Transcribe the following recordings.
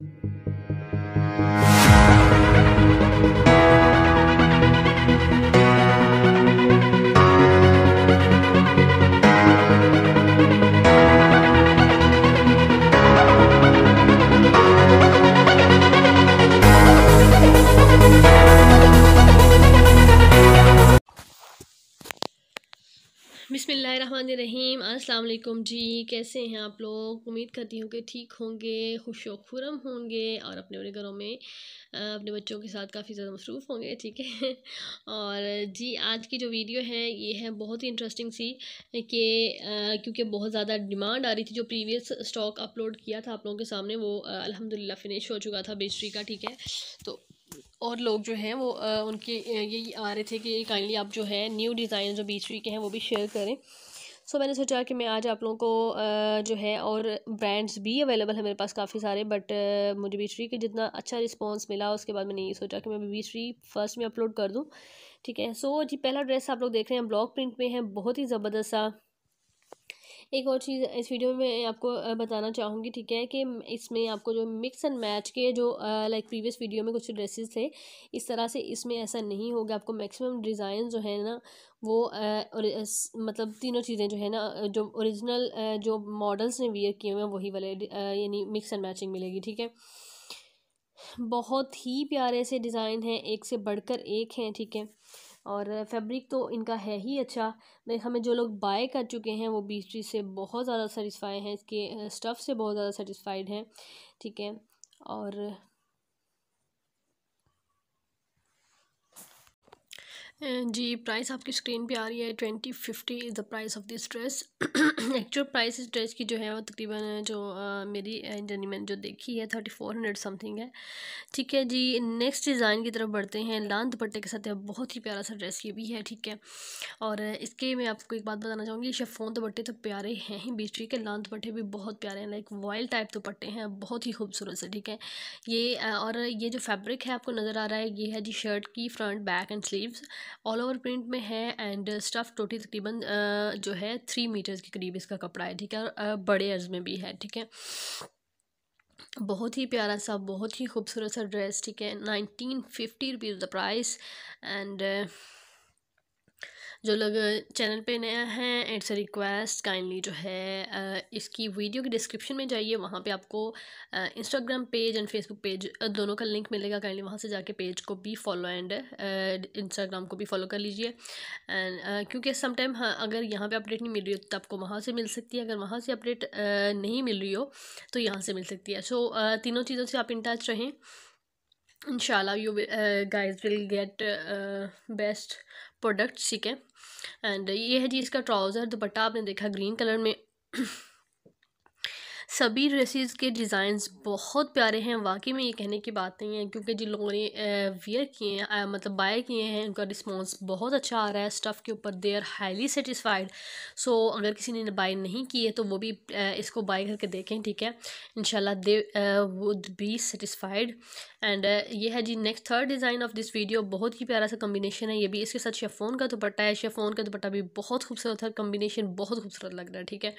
thank you अस्सलाम वालेकुम जी कैसे हैं आप लोग उम्मीद करती हूँ कि ठीक होंगे खुश खुरम होंगे और अपने अपने घरों में अपने बच्चों के साथ काफ़ी ज़्यादा मसरूफ़ होंगे ठीक है और जी आज की जो वीडियो है ये है बहुत ही इंटरेस्टिंग सी कि क्योंकि बहुत ज़्यादा डिमांड आ रही थी जो प्रीवियस स्टॉक अपलोड किया था आप लोगों के सामने वो अलहमदिल्ला फ़िनिश हो चुका था बेचरी का ठीक है तो और लोग जो हैं वो उनके ये आ रहे थे कि काइंडली आप जो है न्यू डिज़ाइन जो बीच के हैं वो भी शेयर करें सो so, मैंने सोचा कि मैं आज आप लोगों को जो है और ब्रांड्स भी अवेलेबल है मेरे पास काफ़ी सारे बट मुझे बीचरी के जितना अच्छा रिस्पांस मिला उसके बाद मैंने ये सोचा कि मैं बीचरी फर्स्ट में अपलोड कर दूँ ठीक है सो so, जी पहला ड्रेस आप लोग देख रहे हैं ब्लॉक प्रिंट में है बहुत ही ज़बरदस्त सा एक और चीज़ इस वीडियो में आपको बताना चाहूँगी ठीक है कि इसमें आपको जो मिक्स एंड मैच के जो लाइक प्रीवियस वीडियो में कुछ ड्रेसेस थे इस तरह से इसमें ऐसा नहीं होगा आपको मैक्सिमम डिज़ाइन जो है ना वो आ, और मतलब तीनों चीज़ें जो है ना जो ओरिजिनल जो मॉडल्स ने वियर किए हुए हैं वही वाले यानी मिक्स एंड मैचिंग मिलेगी ठीक है बहुत ही प्यारे से डिज़ाइन हैं एक से बढ़कर एक हैं ठीक है और फैब्रिक तो इनका है ही अच्छा मैं हमें जो लोग बाय कर चुके हैं वो बीस चीज़ से बहुत ज़्यादा सेटिस्फाई हैं इसके स्टफ़ से बहुत ज़्यादा सेटिस्फाइड हैं ठीक है और जी प्राइस आपकी स्क्रीन पे आ रही है twenty fifty is the price of this dress actual price इस ड्रेस की जो है वो तकरीबन जो आ, मेरी जर्नी मैंने जो देखी है थर्टी फोर हंड्रेड समथिंग है ठीक है जी नेक्स्ट डिज़ाइन की तरफ बढ़ते हैं लान दुपट्टे के साथ है बहुत ही प्यारा सा ड्रेस ये भी है ठीक है और इसके मैं आपको एक बात बताना चाहूँगी शेफोन दुपट्टे तो प्यारे हैं ही बीच के लान दुपट्टे भी बहुत प्यारे हैं लाइक वाइल्ड टाइप दुपट्टे हैं बहुत ही खूबसूरत से ठीक है ये और ये जो फैब्रिक है आपको नज़र आ रहा है ये है जी शर्ट की front back and sleeves all over print में है एंड स्टफ़ टोटी तकरीबन uh, जो है थ्री मीटर्स के करीब इसका कपड़ा है ठीक है और uh, बड़े अर्ज में भी है ठीक है बहुत ही प्यारा सा बहुत ही खूबसूरत सा ड्रेस ठीक है nineteen fifty rupees the price and जो लोग चैनल पे नया हैं इट्स अ रिक्वेस्ट काइंडली जो है इसकी वीडियो की डिस्क्रिप्शन में जाइए वहाँ पे आपको Instagram page and Facebook page दोनों का लिंक मिलेगा काइंडली वहाँ से जाके पेज को भी फॉलो एंड इंस्टाग्राम को भी फॉलो कर लीजिए एंड क्योंकि समटाइम हाँ, अगर यहाँ पर अपडेट नहीं मिल रही हो तो आपको वहाँ से मिल सकती है अगर वहाँ से अपडेट नहीं मिल रही हो तो यहाँ से मिल सकती है सो तीनों चीज़ों से आप इन टच रहें इंशाल्लाह you guys will get best products ठीक है एंड ये है जी इसका ट्राउज़र दुपट्टा आपने देखा ग्रीन कलर में सभी ड्रेसेस के डिज़ाइंस बहुत प्यारे हैं वाकई में ये कहने की बात नहीं है क्योंकि जिन लोगों ने वेयर किए हैं मतलब बाय किए हैं उनका रिस्पॉन्स बहुत अच्छा आ रहा है स्टफ़ के ऊपर they are highly satisfied so अगर किसी ने बाय नहीं की है तो वो भी इसको बाय करके देखें ठीक है in they would be satisfied and ये है जी next third design of this video बहुत ही प्यारा सा कम्बिनेशन है ये भी इसके साथ शेफोन का दुपट्टा है शेफोन का दुपट्टा भी बहुत खूबसूरत है कम्बिनेशन बहुत खूबसूरत लग रहा है ठीक है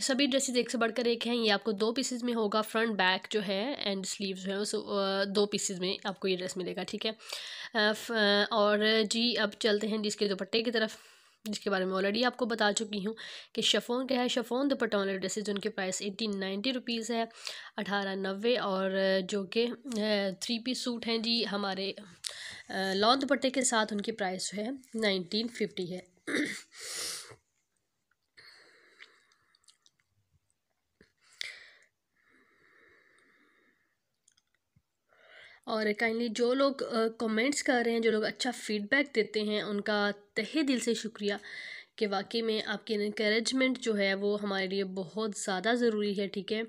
सभी ड्रेसेस एक से बढ़कर एक हैं ये आपको दो पीसेज में होगा फ्रंट बैक जो है एंड स्लीव्स जो है उस दो पीसेज में आपको ये ड्रेस मिलेगा ठीक है और जी अब चलते हैं जिसके दुपट्टे की तरफ जिसके बारे में ऑलरेडी आपको बता चुकी हूँ कि शफोन क्या है शफोन दुपट्टा वाले ड्रेसेज उनके प्राइस एटीन नाइन्टी रुपीज़ है अठारह नब्बे और जो कि थ्री पीस सूट हैं जी हमारे लॉन्ग दुपट्टे के साथ उनकी प्राइस जो है नाइनटीन फिफ्टी है और काइंडली जो लोग कमेंट्स कर रहे हैं जो लोग अच्छा फीडबैक देते हैं उनका तहे दिल से शुक्रिया कि वाकई में आपकी इनक्रेजमेंट जो है वो हमारे लिए बहुत ज़्यादा ज़रूरी है ठीक है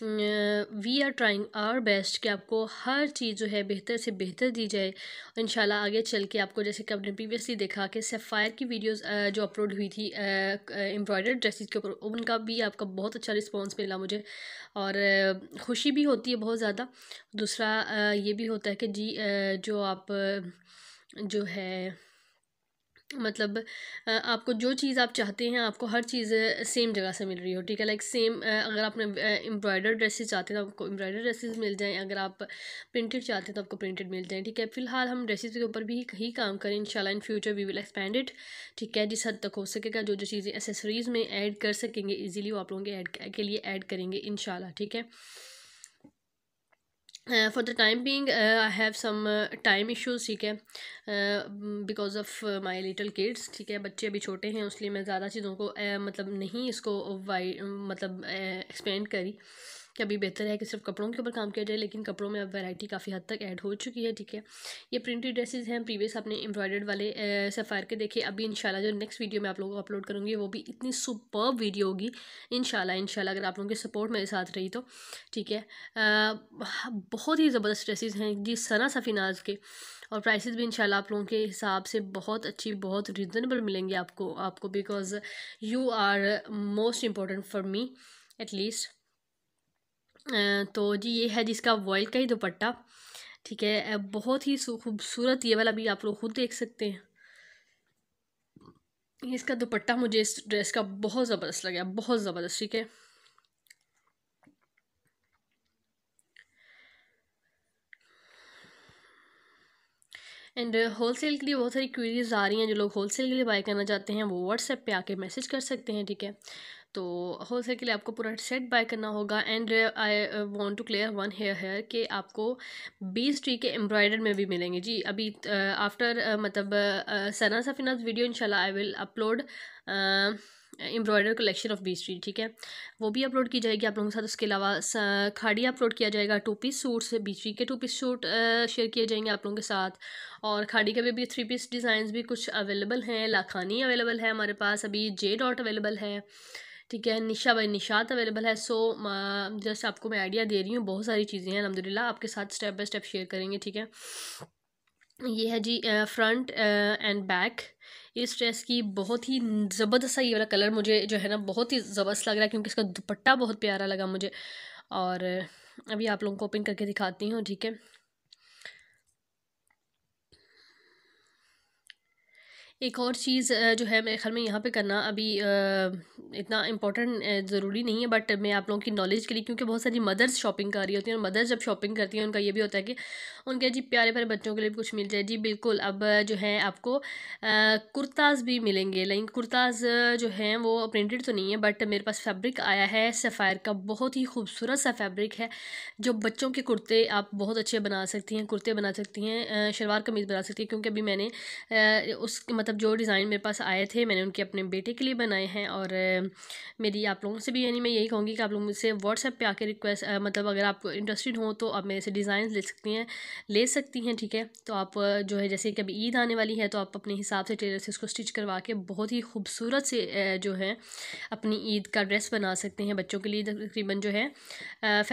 we are trying our best कि आपको हर चीज़ जो है बेहतर से बेहतर दी जाए इन आगे चल के आपको जैसे कि आपने प्रीवियसली देखा कि सेफ़ायर की वीडियोस जो अपलोड हुई थी एम्ब्रॉयडर्ड ड्रेसेस के ऊपर उनका भी आपका बहुत अच्छा रिस्पांस मिला मुझे और खुशी भी होती है बहुत ज़्यादा दूसरा ये भी होता है कि जी जो आप जो है मतलब आपको जो चीज़ आप चाहते हैं आपको हर चीज़ सेम जगह से मिल रही हो ठीक है लाइक सेम अगर आपने एम्ब्रॉयडर ड्रेसेस चाहते हैं तो आपको एम्ब्रॉयडर ड्रेसेस मिल जाएं अगर आप प्रिंटेड चाहते हैं तो आपको प्रिंटेड मिल जाएं ठीक है फिलहाल हम ड्रेसेस के ऊपर भी ही काम करें in in future we will expand it ठीक है जिस हद तक हो सकेगा जो जो चीज़ें एसेसरीज़ में ऐड कर सकेंगे ईजिली वो आप लोगों के ऐड के लिए ऐड करेंगे इन ठीक है for the time being I have some time issues ठीक है because of my little kids ठीक है बच्चे अभी छोटे हैं उसलिए मैं ज़्यादा चीज़ों को uh, मतलब नहीं इसको वाई uh, मतलब एक्सपेंड uh, करी कि अभी बेहतर है कि सिर्फ कपड़ों के ऊपर काम किया जाए लेकिन कपड़ों में अब वैरायटी काफ़ी हद तक ऐड हो चुकी है ठीक है ये प्रिंटेड ड्रेसेस हैं प्रीवियस आपने एम्ब्रॉयडर्ड वाले सफ़ायर के देखे अभी इंशाल्लाह जो नेक्स्ट वीडियो मैं आप लोगों को अपलोड करूँगी वो भी इतनी सुपर वीडियो होगी इन शाला अगर आप लोगों की सपोर्ट मेरे साथ रही तो ठीक है हाँ, बहुत ही ज़बरदस्त ड्रेसेज हैं जी सना सफीनाज के और प्राइसेस भी इंशाल्लाह आप लोगों के हिसाब से बहुत अच्छी बहुत रिजनेबल मिलेंगे आपको आपको because you are most important for me at least तो जी ये है जिसका वॉइल का ही दुपट्टा ठीक है बहुत ही खूबसूरत ये वाला भी आप लोग खुद देख सकते हैं इसका दुपट्टा मुझे इस ड्रेस का बहुत ज़बरदस्त लगा बहुत ज़बरदस्त ठीक है एंड होल सेल के लिए बहुत सारी क्वेरीज आ रही हैं जो लोग होल सेल के लिए बाय करना चाहते हैं वो व्हाट्सएप पे आके मैसेज कर सकते हैं ठीक है तो होलसेल के लिए आपको पूरा सेट बाय करना होगा and I want to clear one here here कि आपको बीस ट्री के एम्ब्रॉयडर में भी मिलेंगे जी अभी आफ्टर uh, uh, मतलब सना सफिनाज वीडियो इंशाल्लाह I will upload embroider collection of Beechtree ठीक है वो भी अपलोड की जाएगी आप लोगों के साथ उसके अलावा खाड़ी अपलोड किया जाएगा two piece suits Beechtree के टू पीस सूट शेयर किए जाएंगे आप लोगों के साथ और खाड़ी के भी अभी थ्री पीस डिज़ाइंस भी कुछ अवेलेबल हैं लाखानी अवेलेबल है हमारे पास अभी जे डॉट अवेलेबल है ठीक है निशा बाई निशात अवेलेबल है सो जस्ट आपको मैं आइडिया दे रही हूँ बहुत सारी चीज़ें हैं अलहमदिल्ला आपके साथ स्टेप बाय स्टेप शेयर करेंगे ठीक है ये है जी फ्रंट एंड बैक इस ड्रेस की बहुत ही ज़बरदस्त ये वाला कलर मुझे जो है ना बहुत ही ज़बरदस्त लग रहा है क्योंकि इसका दुपट्टा बहुत प्यारा लगा मुझे और अभी आप लोगों को ओपन करके दिखाती हूँ ठीक है एक और चीज़ जो है मेरे ख्याल में यहाँ पे करना अभी इतना इम्पोर्टेंट ज़रूरी नहीं है बट मैं आप लोगों की नॉलेज के लिए क्योंकि बहुत सारी मदर्स शॉपिंग कर रही होती हैं और मदर्स जब शॉपिंग करती हैं उनका ये भी होता है कि उनके जी प्यारे प्यारे बच्चों के लिए भी कुछ मिल जाए जी बिल्कुल अब जो है आपको कुर्ताज़ भी मिलेंगे लेकिन कुर्ताज़ जो हैं वो प्रिंटेड तो नहीं है बट मेरे पास फैब्रिक आया है सफ़ायर का बहुत ही खूबसूरत सा फैब्रिक है जो बच्चों के कुर्ते आप बहुत अच्छे बना सकती हैं कुर्ते बना सकती हैं शलवार कमीज़ बना सकती हैं क्योंकि अभी मैंने उस मतलब जो डिज़ाइन मेरे पास आए थे मैंने उनके अपने बेटे के लिए बनाए हैं और मेरी आप लोगों से भी यानी मैं यही कहूँगी कि आप लोग मुझसे व्हाट्सएप पे आके रिक्वेस्ट मतलब अगर आप इंटरेस्टेड हो तो आप मेरे से डिज़ाइन ले सकती हैं ले सकती हैं ठीक है तो आप जो है जैसे कि अभी ईद आने वाली है तो आप अपने हिसाब से टेलर से उसको स्टिच करवा के बहुत ही खूबसूरत से जो है अपनी ईद का ड्रेस बना सकते हैं बच्चों के लिए तकरीबन जो है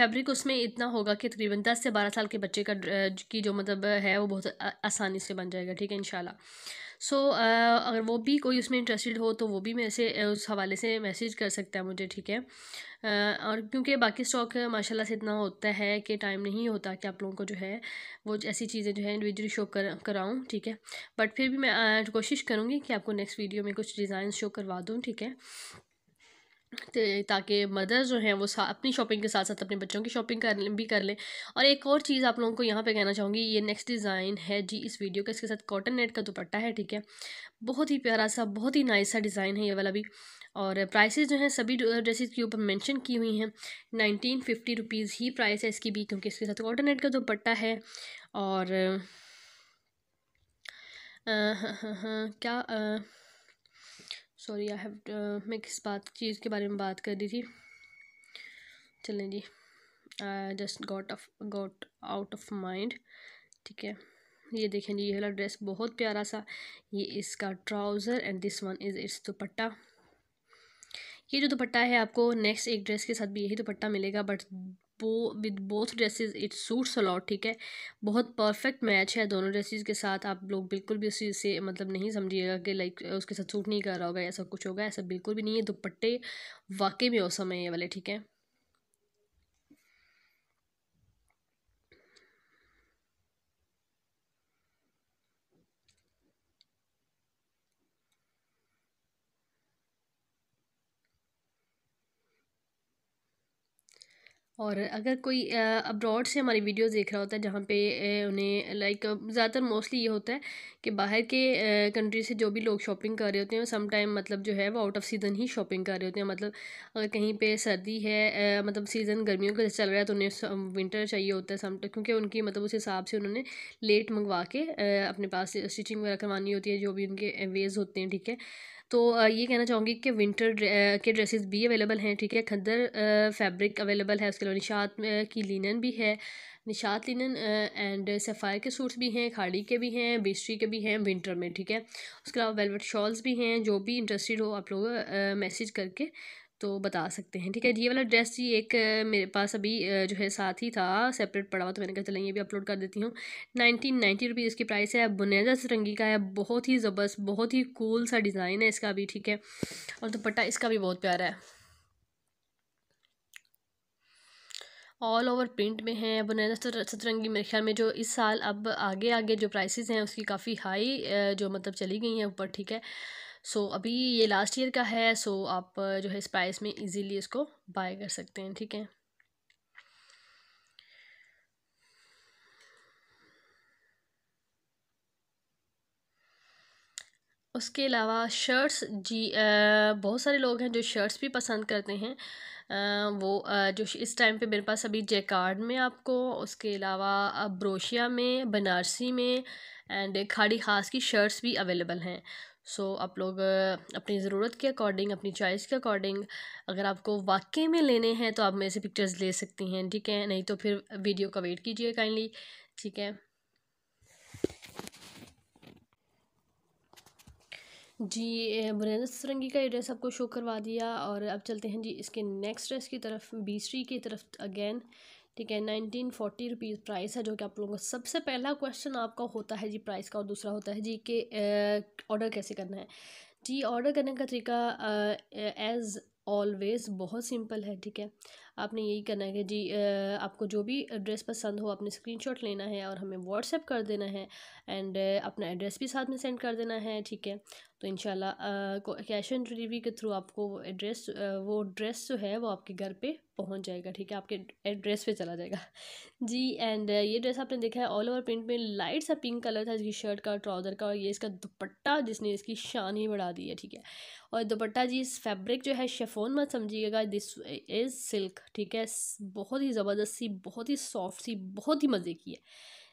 फैब्रिक उसमें इतना होगा कि तकरीबन दस से बारह साल के बच्चे का की जो मतलब है वो बहुत आसानी से बन जाएगा ठीक है इन सो so, uh, अगर वो भी कोई उसमें इंटरेस्टेड हो तो वो भी मेरे से उस हवाले से मैसेज कर सकता है मुझे ठीक है uh, और क्योंकि बाकी स्टॉक माशाल्लाह से इतना होता है कि टाइम नहीं होता कि आप लोगों को जो है वो ऐसी चीज़ें जो है इंडिविजुअली शो कर कराऊँ ठीक है बट फिर भी मैं कोशिश करूँगी कि आपको नेक्स्ट वीडियो में कुछ डिज़ाइन शो करवा दूँ ठीक है ताकि मदर जो हैं वो अपनी शॉपिंग के साथ साथ अपने बच्चों की शॉपिंग कर भी कर लें और एक और चीज़ आप लोगों को यहाँ पे कहना चाहूँगी ये नेक्स्ट डिज़ाइन है जी इस वीडियो का इसके साथ कॉटन नेट का दुपट्टा है ठीक है बहुत ही प्यारा सा बहुत ही नाइस सा डिज़ाइन है ये वाला भी और प्राइसेस जो हैं सभी ड्रेसेस के ऊपर मेंशन की हुई हैं नाइनटीन फिफ्टी रुपीज़ ही प्राइस है इसकी भी क्योंकि इसके साथ कॉटन नेट का दुपट्टा है और आ, हा, हा, हा, क्या आ, सॉरी आई हैव मैं किस बात चीज़ के बारे में बात कर रही थी चलें जी I just got of got out of mind ठीक है ये देखें जी ये वाला ड्रेस बहुत प्यारा सा ये इसका trouser and this one is it's dupatta ये जो दुपट्टा है आपको नेक्स्ट एक ड्रेस के साथ भी यही दुपट्टा मिलेगा but with both dresses it suits a lot ठीक है बहुत परफेक्ट मैच है दोनों ड्रेसेस के साथ आप लोग बिल्कुल भी उसी से मतलब नहीं समझिएगा कि लाइक उसके साथ सूट नहीं कर रहा होगा ऐसा कुछ होगा ऐसा बिल्कुल भी नहीं है दुपट्टे वाकई में औसम है ये वाले ठीक है और अगर कोई अब्रॉड से हमारी वीडियोस देख रहा होता है जहाँ पे उन्हें लाइक ज़्यादातर मोस्टली ये होता है कि बाहर के कंट्री से जो भी लोग शॉपिंग कर रहे होते हैं सम टाइम मतलब जो है वो आउट ऑफ सीज़न ही शॉपिंग कर रहे होते हैं मतलब अगर कहीं पे सर्दी है मतलब सीज़न गर्मियों का चल रहा है तो उन्हें विंटर चाहिए होता है सम क्योंकि उनकी मतलब उस हिसाब से उन्होंने लेट मंगवा के अपने पास स्टिचिंग वगैरह करवानी होती है जो भी उनके वेज होते हैं ठीक है तो ये कहना चाहूँगी कि विंटर के ड्रेसेस भी अवेलेबल हैं ठीक है खद्दर फैब्रिक अवेलेबल है उसके अलावा निशात की लिनन भी है निशात लिनन एंड सफ़ायर के सूट्स भी हैं खाड़ी के भी हैं बेस्ट्री के भी हैं विंटर में ठीक है उसके अलावा वेलवेट शॉल्स भी हैं जो भी इंटरेस्टेड हो आप लोग मैसेज करके तो बता सकते हैं ठीक है ये वाला ड्रेस जी एक मेरे पास अभी जो है साथ ही था सेपरेट पड़ा हुआ तो मैंने कहा चलें ये भी अपलोड कर देती हूँ नाइनटीन नाइन्टी रुपीज़ इसकी प्राइस है बुनेजा सतरंगी का है बहुत ही ज़बरदस्त बहुत ही कूल सा डिज़ाइन है इसका भी ठीक है और दुपट्टा तो इसका भी बहुत प्यारा है ऑल ओवर प्रिंट में है बुनैदा सतरंगी मेरे ख्याल में जो इस साल अब आगे आगे जो प्राइसेस हैं उसकी काफ़ी हाई जो मतलब चली गई हैं ऊपर ठीक है सो so, अभी ये लास्ट ईयर का है सो so आप जो है इस प्राइस में इजीली इसको बाय कर सकते हैं ठीक है उसके अलावा शर्ट्स जी आ, बहुत सारे लोग हैं जो शर्ट्स भी पसंद करते हैं आ, वो आ, जो इस टाइम पे मेरे पास अभी जेकार्ड में आपको उसके अलावा ब्रोशिया में बनारसी में एंड खाड़ी खास की शर्ट्स भी अवेलेबल हैं सो आप लोग अपनी ज़रूरत के अकॉर्डिंग अपनी चॉइस के अकॉर्डिंग अगर आपको वाकई में लेने हैं तो आप मेरे से पिक्चर्स ले सकती हैं ठीक है नहीं तो फिर वीडियो का वेट कीजिए काइंडली ठीक है जी मुरेंद्र सरंगी का ये ड्रेस आपको शो करवा दिया और अब चलते हैं जी इसके नेक्स्ट ड्रेस की तरफ बीसरी की तरफ अगेन ठीक है नाइनटीन फोर्टी रुपीज़ प्राइस है जो कि आप लोगों का सबसे पहला क्वेश्चन आपका होता है जी प्राइस का और दूसरा होता है जी कि ऑर्डर कैसे करना है जी ऑर्डर करने का तरीका एज़ ऑलवेज़ बहुत सिंपल है ठीक है आपने यही करना है कि जी आपको जो भी एड्रेस पसंद हो आपने स्क्रीनशॉट लेना है और हमें व्हाट्सएप कर देना है एंड अपना एड्रेस भी साथ में सेंड कर देना है ठीक है तो इन कैश ऑन डिलीवरी के थ्रू आपको वो एड्रेस वो ड्रेस जो है वो आपके घर पे पहुंच जाएगा ठीक है आपके एड्रेस पे चला जाएगा जी एंड ये ड्रेस आपने देखा है ऑल ओवर प्रिंट में लाइट सा पिंक कलर था इसकी शर्ट का ट्राउज़र का और ये इसका दुपट्टा जिसने इसकी शान ही बढ़ा दी है ठीक है और दुपट्टा जी इस फैब्रिक जो है शेफोन मत समझिएगा दिस इज़ सिल्क ठीक है बहुत ही ज़बरदस्त सी बहुत ही सॉफ्ट सी बहुत ही मज़े की है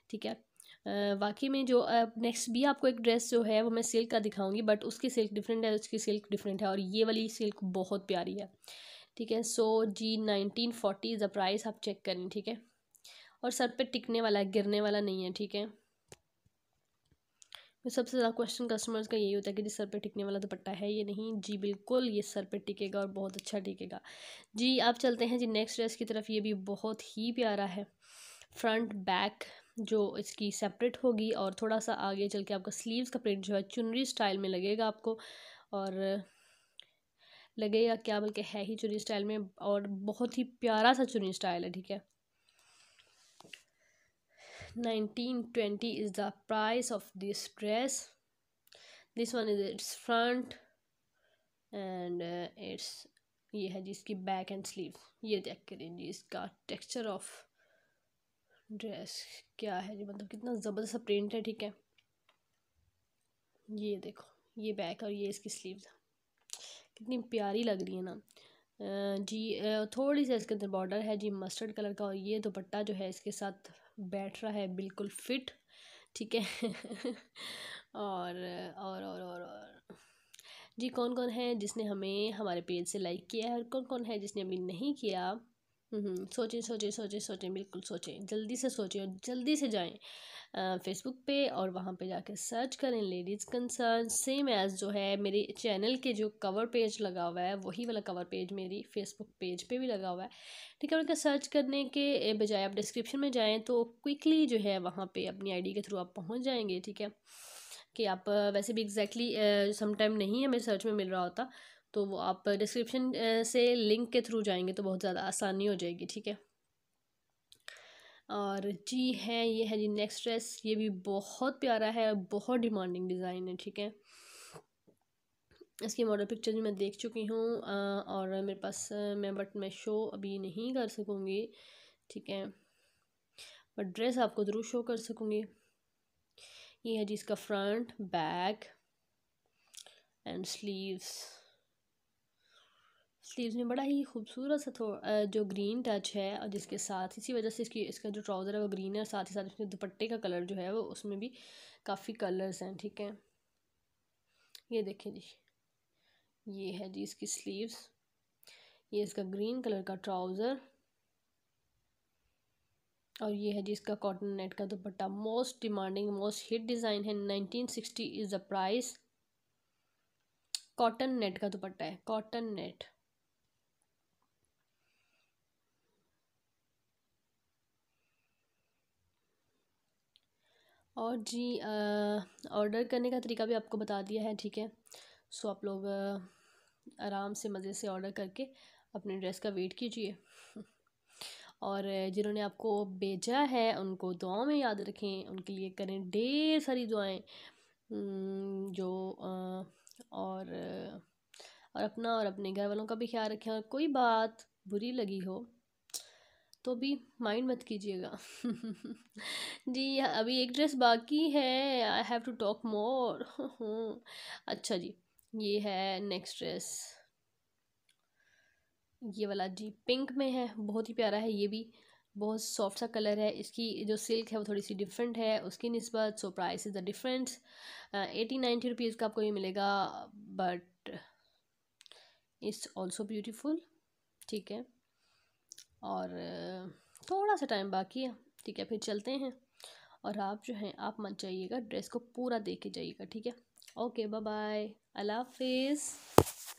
ठीक है वाकई में जो नेक्स्ट भी आपको एक ड्रेस जो है वो मैं सिल्क का दिखाऊंगी बट उसकी सिल्क डिफरेंट है उसकी सिल्क डिफरेंट है और ये वाली सिल्क बहुत प्यारी है ठीक है सो जी nineteen forty is the price आप चेक करें ठीक है और सर पे टिकने वाला गिरने वाला नहीं है ठीक है सबसे ज़्यादा क्वेश्चन कस्टमर्स का यही होता है कि जी सर पे टिकने वाला दुपट्टा तो है ये नहीं जी बिल्कुल ये सर पे टिकेगा और बहुत अच्छा टिकेगा जी आप चलते हैं जी नेक्स्ट ड्रेस की तरफ ये भी बहुत ही प्यारा है फ्रंट बैक जो इसकी सेपरेट होगी और थोड़ा सा आगे चल के आपका स्लीव्स का प्रिंट जो है चुनरी स्टाइल में लगेगा आपको और लगेगा क्या बल्कि है ही चुनरी स्टाइल में और बहुत ही प्यारा सा चुनी स्टाइल है ठीक है twenty is the price of this dress this one is its front and it's uh, ये है जी इसकी बैक एंड स्लीव ये चेक करें जी इसका टेक्स्चर ऑफ ड्रेस क्या है जी मतलब कितना ज़बरदस्त प्रिंट है ठीक है ये देखो ये बैक और ये इसकी स्लीव कितनी प्यारी लग रही है ना जी थोड़ी सी इसके अंदर बॉर्डर है जी मस्टर्ड कलर का और ये दुपट्टा जो है इसके साथ बैठ रहा है बिल्कुल फिट ठीक है और, और और और और जी कौन कौन है जिसने हमें हमारे पेज से लाइक किया है और कौन कौन है जिसने अभी नहीं किया हम्म, सोचें सोचें सोचें सोचें बिल्कुल सोचें जल्दी से सोचें और जल्दी से जाएं फेसबुक पे और वहाँ पे जाके सर्च करें लेडीज़ कंसर्न सेम एज़ जो है मेरे चैनल के जो कवर पेज लगा हुआ है वही वाला कवर पेज मेरी फेसबुक पेज पे भी लगा हुआ है ठीक है उनका सर्च करने के बजाय आप डिस्क्रिप्शन में जाएँ तो क्विकली जो है वहाँ पर अपनी आई के थ्रू आप पहुँच जाएँगे ठीक है कि आप वैसे भी एग्जैक्टली exactly, समटाइम नहीं हमें सर्च में मिल रहा होता तो वो आप डिस्क्रिप्शन से लिंक के थ्रू जाएंगे तो बहुत ज़्यादा आसानी हो जाएगी ठीक है और जी है ये है जी नेक्स्ट ड्रेस ये भी बहुत प्यारा है बहुत डिमांडिंग डिज़ाइन है ठीक है इसकी मॉडल पिक्चर भी मैं देख चुकी हूँ और मेरे पास मैं बट मैं शो अभी नहीं कर सकूँगी ठीक है बट ड्रेस आपको ज़रूर शो कर सकूँगी ये है जी इसका front back and sleeves sleeves में बड़ा ही खूबसूरत सा जो ग्रीन टच है और जिसके साथ इसी वजह से इसकी इसका जो ट्राउज़र है वो ग्रीन है और साथ ही साथ इसमें दुपट्टे का कलर जो है वो उसमें भी काफ़ी कलर्स हैं ठीक है ये देखें जी ये है जी इसकी स्लीव्स ये इसका ग्रीन कलर का ट्राउज़र और ये है जी इसका कॉटन नेट का dupatta most demanding most hit design है nineteen sixty is the price cotton net का दुपट्टा है कॉटन नेट और जी ऑर्डर करने का तरीका भी आपको बता दिया है ठीक है सो आप लोग आराम से मज़े से ऑर्डर करके अपने ड्रेस का वेट कीजिए और जिन्होंने आपको भेजा है उनको दुआओं में याद रखें उनके लिए करें ढेर सारी दुआएं जो और और अपना और अपने घर वालों का भी ख्याल रखें और कोई बात बुरी लगी हो तो भी माइंड मत कीजिएगा जी अभी एक ड्रेस बाकी है I have to talk more अच्छा जी ये है नेक्स्ट ड्रेस ये वाला जी पिंक में है बहुत ही प्यारा है ये भी बहुत सॉफ्ट सा कलर है इसकी जो सिल्क है वो थोड़ी सी डिफरेंट है उसकी नस्बत so price is the difference eighty ninety rupees का आपको ये मिलेगा बट इट्स ऑल्सो ब्यूटीफुल ठीक है और थोड़ा सा टाइम बाकी है ठीक है फिर चलते हैं और आप जो हैं आप मत जाइएगा ड्रेस को पूरा देख के जाइएगा ठीक है ओके बाय बाय अल्लाह हाफिज़